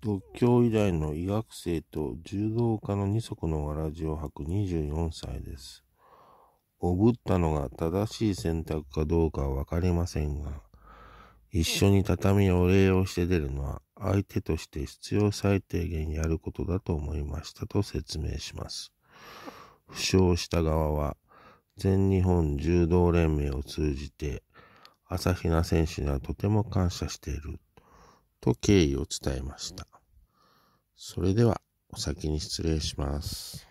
独協医大の医学生と柔道家の二足のわらじを履く24歳です。おぶったのが正しい選択かどうかはわかりませんが、一緒に畳をお礼をして出るのは相手として必要最低限やることだと思いましたと説明します。負傷した側は全日本柔道連盟を通じて朝比奈選手にはとても感謝していると敬意を伝えました。それでは、お先に失礼します。